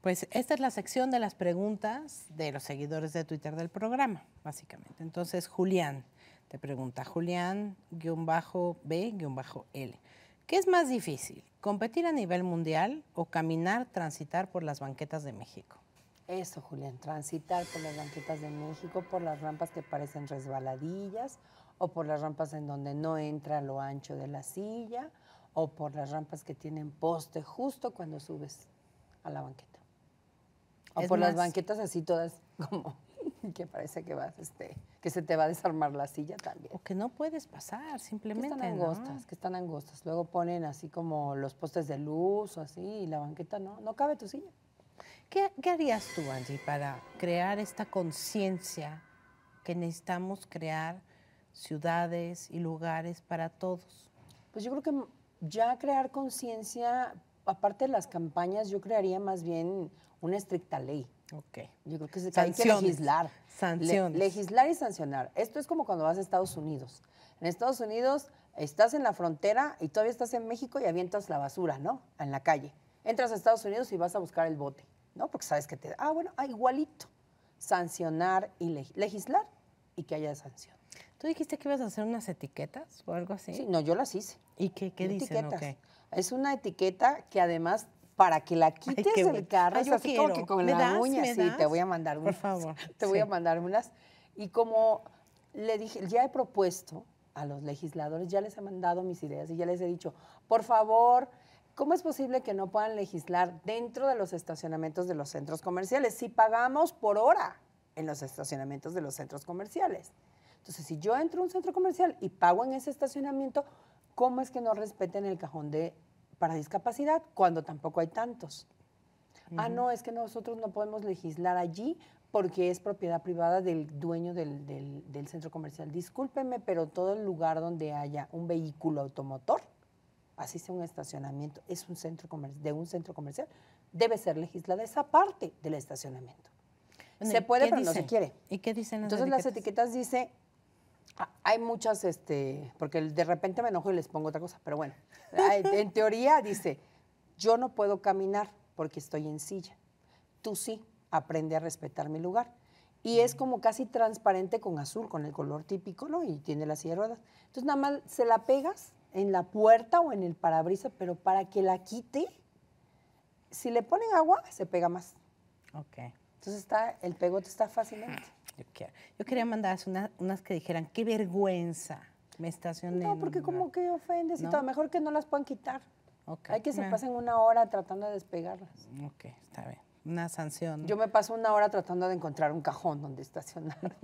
Pues esta es la sección de las preguntas de los seguidores de Twitter del programa, básicamente. Entonces, Julián te pregunta, Julián-B-L, ¿qué es más difícil, competir a nivel mundial o caminar, transitar por las banquetas de México? Eso, Julián, transitar por las banquetas de México, por las rampas que parecen resbaladillas o por las rampas en donde no entra lo ancho de la silla o por las rampas que tienen poste justo cuando subes a la banqueta. O por las banquetas así todas como que parece que vas, este, que se te va a desarmar la silla también. O que no puedes pasar, simplemente. Que están angostas, que están angostas. Luego ponen así como los postes de luz o así, y la banqueta no, no cabe tu silla. ¿Qué, qué harías tú, Angie, para crear esta conciencia que necesitamos crear ciudades y lugares para todos? Pues yo creo que ya crear conciencia, aparte de las campañas, yo crearía más bien una estricta ley. Ok. Yo creo que, se hay que legislar. Sanciones. legislar y sancionar. Esto es como cuando vas a Estados Unidos. En Estados Unidos estás en la frontera y todavía estás en México y avientas la basura, ¿no? En la calle. Entras a Estados Unidos y vas a buscar el bote, ¿no? Porque sabes que te... Ah, bueno, ah, igualito. Sancionar y legislar y que haya sanción. ¿Tú dijiste que ibas a hacer unas etiquetas o algo así? Sí, no, yo las hice. ¿Y qué, qué dicen? Etiquetas. Es una etiqueta que además para que la quites el carro. así como que con la uña, sí, te voy a mandar unas. Por favor. Te voy a mandar unas. Y como le dije, ya he propuesto a los legisladores, ya les he mandado mis ideas y ya les he dicho, por favor, ¿cómo es posible que no puedan legislar dentro de los estacionamientos de los centros comerciales si pagamos por hora en los estacionamientos de los centros comerciales? Entonces, si yo entro a un centro comercial y pago en ese estacionamiento, ¿cómo es que no respeten el cajón de para discapacidad cuando tampoco hay tantos. Ah, no, es que nosotros no podemos legislar allí porque es propiedad privada del dueño del, centro comercial. Discúlpeme, pero todo el lugar donde haya un vehículo automotor, así sea un estacionamiento, es un centro de un centro comercial, debe ser legislada esa parte del estacionamiento. se puede, pero no se quiere. ¿Y qué dicen las Entonces las etiquetas dice Ah, hay muchas, este, porque de repente me enojo y les pongo otra cosa, pero bueno, en teoría dice, yo no puedo caminar porque estoy en silla. Tú sí, aprende a respetar mi lugar. Y es como casi transparente con azul, con el color típico, ¿no? Y tiene las silla ruedas. Entonces nada más se la pegas en la puerta o en el parabrisas, pero para que la quite, si le ponen agua, se pega más. Ok. Entonces está, el pegote está fácilmente yo quería mandar unas que dijeran, qué vergüenza, me estacioné. No, porque como que ofendes y todo, mejor que no las puedan quitar. Hay que se pasen una hora tratando de despegarlas. Ok, está bien. Una sanción. Yo me paso una hora tratando de encontrar un cajón donde estacionar.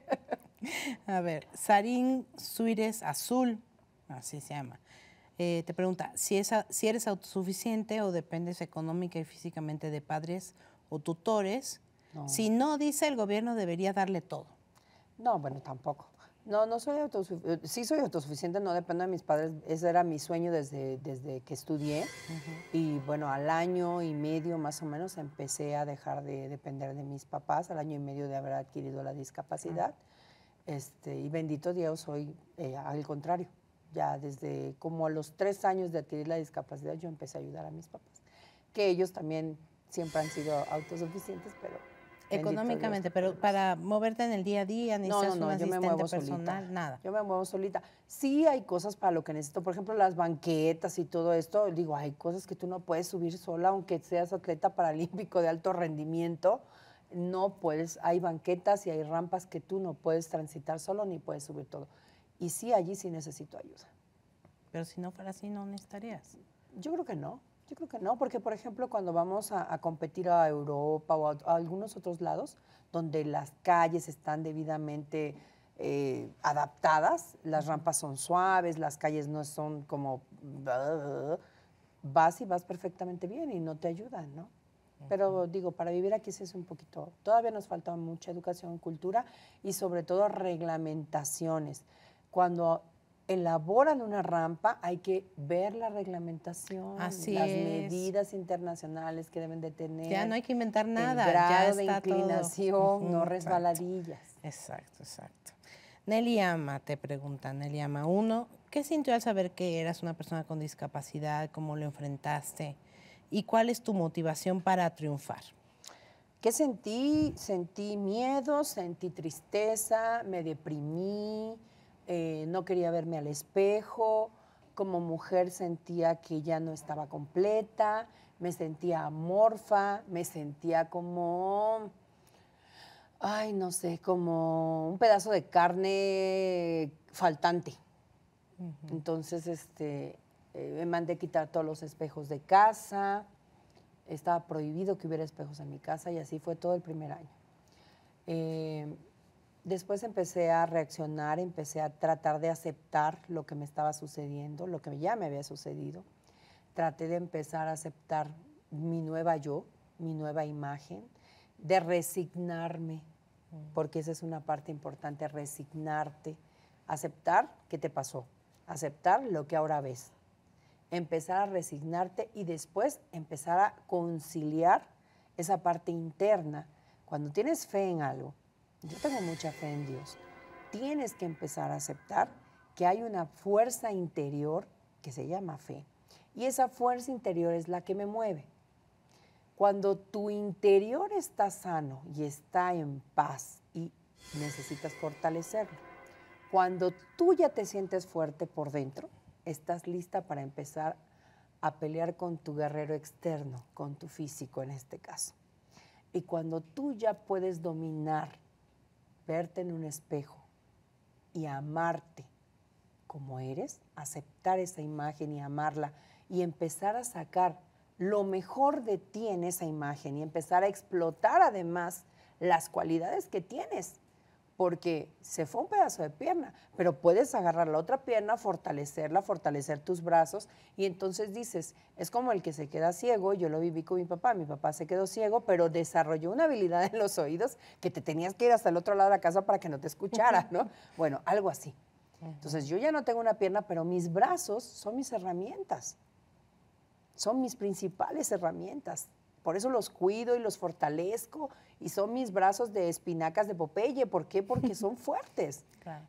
A ver, Sarín Suírez Azul, así se llama. Eh, te pregunta si, si eres autosuficiente o dependes económica y físicamente de padres o tutores si no dice, el gobierno debería darle todo. No, bueno, tampoco. No, no soy autosuficiente. Eh, sí soy autosuficiente, no dependo de mis padres. Ese era mi sueño desde, desde que estudié. Y bueno, al año y medio más o menos empecé a dejar de depender de mis papás, al año y medio de haber adquirido la discapacidad. Ah. este, y bendito Dios, soy eh, al contrario. Ya desde como a los tres años de adquirir la discapacidad, yo empecé a ayudar a mis papás. Que ellos también siempre han sido autosuficientes, pero Económicamente, pero para moverte en el día a día, ni personal, nada. Yo me muevo solita. Sí hay cosas para lo que necesito, por ejemplo, las banquetas y todo esto. Digo, hay cosas que tú no puedes subir sola, aunque seas atleta paralímpico de alto rendimiento. No puedes, hay banquetas y hay rampas que tú no puedes transitar solo ni puedes subir todo. Y sí, allí sí necesito ayuda. Pero si no fuera así, no necesitarías. Yo creo que no. Yo creo que no, porque por ejemplo cuando vamos a, competir a Europa o a, algunos otros lados donde las calles están debidamente eh, adaptadas, las rampas son suaves, las calles no son como... Vas y vas perfectamente bien y no te ayudan, ¿no? Pero digo, para vivir aquí sí es un poquito, todavía nos falta mucha educación, cultura y sobre todo reglamentaciones. Cuando elaboran una rampa, hay que ver la reglamentación, las medidas internacionales que deben de tener. Ya no hay que inventar nada. grado de inclinación, no resbaladillas. Exacto, exacto. Nelly Ama te pregunta, Nelly Ama, uno, ¿qué sintió al saber que eras una persona con discapacidad? ¿Cómo lo enfrentaste? ¿Y cuál es tu motivación para triunfar? ¿Qué sentí? Sentí miedo, sentí tristeza, me deprimí, eh, no quería verme al espejo, como mujer sentía que ya no estaba completa, me sentía amorfa, me sentía como, ay, no sé, como un pedazo de carne faltante. Entonces, este, eh, me mandé quitar todos los espejos de casa, estaba prohibido que hubiera espejos en mi casa y así fue todo el primer año. Eh, Después empecé a reaccionar, empecé a tratar de aceptar lo que me estaba sucediendo, lo que ya me había sucedido. Traté de empezar a aceptar mi nueva yo, mi nueva imagen, de resignarme, mm. porque esa es una parte importante, resignarte, aceptar qué te pasó, aceptar lo que ahora ves, empezar a resignarte y después empezar a conciliar esa parte interna. Cuando tienes fe en algo, yo tengo mucha fe en Dios. Tienes que empezar a aceptar que hay una fuerza interior que se llama fe. Y esa fuerza interior es la que me mueve. Cuando tu interior está sano y está en paz y necesitas fortalecerlo. Cuando tú ya te sientes fuerte por dentro, estás lista para empezar a pelear con tu guerrero externo, con tu físico en este caso. Y cuando tú ya puedes dominar verte en un espejo y amarte como eres, aceptar esa imagen y amarla y empezar a sacar lo mejor de ti en esa imagen y empezar a explotar además las cualidades que tienes porque se fue un pedazo de pierna, pero puedes agarrar la otra pierna, fortalecerla, fortalecer tus brazos y entonces dices, es como el que se queda ciego, yo lo viví con mi papá, mi papá se quedó ciego, pero desarrolló una habilidad en los oídos que te tenías que ir hasta el otro lado de la casa para que no te escuchara, ¿no? Bueno, algo así. Entonces yo ya no tengo una pierna, pero mis brazos son mis herramientas, son mis principales herramientas por eso los cuido y los fortalezco y son mis brazos de espinacas de Popeye. ¿Por qué? Porque son fuertes.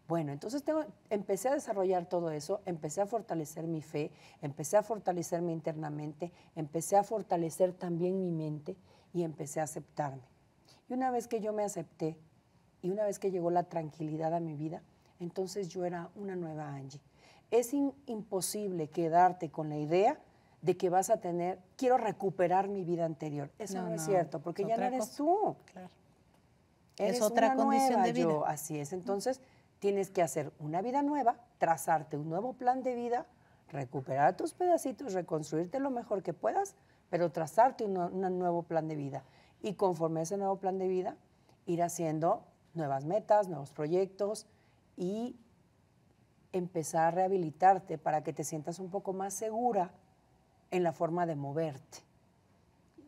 Bueno, entonces empecé a desarrollar todo eso, empecé a fortalecer mi fe, empecé a fortalecerme internamente, empecé a fortalecer también mi mente y empecé a aceptarme. Y una vez que yo me acepté y una vez que llegó la tranquilidad a mi vida, entonces yo era una nueva Angie. Es imposible quedarte con la idea de que vas a tener, quiero recuperar mi vida anterior. Eso no, es cierto, porque ya no eres tú. Claro. es otra condición de vida. Así es. Entonces, tienes que hacer una vida nueva, trazarte un nuevo plan de vida, recuperar tus pedacitos, reconstruirte lo mejor que puedas, pero trazarte un, un nuevo plan de vida. Y conforme ese nuevo plan de vida, ir haciendo nuevas metas, nuevos proyectos y empezar a rehabilitarte para que te sientas un poco más segura en la forma de moverte.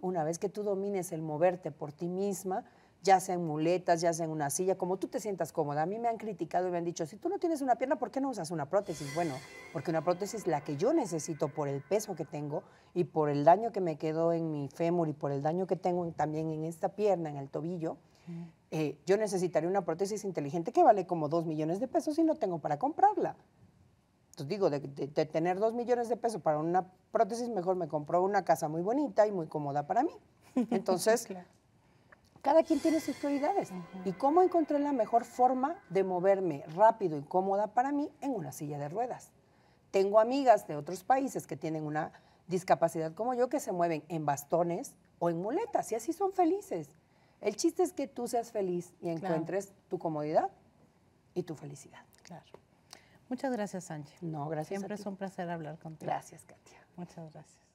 Una vez que tú domines el moverte por ti misma, ya sea en muletas, ya sea en una silla, como tú te sientas cómoda. A mí me han criticado y me han dicho, si tú no tienes una pierna, ¿por qué no usas una prótesis? Bueno, porque una prótesis la que yo necesito por el peso que tengo y por el daño que me quedó en mi fémur y por el daño que tengo también en esta pierna, en el tobillo, eh, yo necesitaría una prótesis inteligente que vale como dos millones de pesos y no tengo para comprarla. Entonces pues, digo, de, tener dos millones de pesos para una prótesis, mejor me compró una casa muy bonita y muy cómoda para mí. Entonces, cada quien tiene sus prioridades. ¿Y cómo encontré la mejor forma de moverme rápido y cómoda para mí en una silla de ruedas? Tengo amigas de otros países que tienen una discapacidad como yo que se mueven en bastones o en muletas y así son felices. El chiste es que tú seas feliz y encuentres tu comodidad y tu felicidad. Claro. Muchas gracias, Sánchez. No, gracias. Siempre es un placer hablar contigo. Gracias, Katia. Muchas gracias.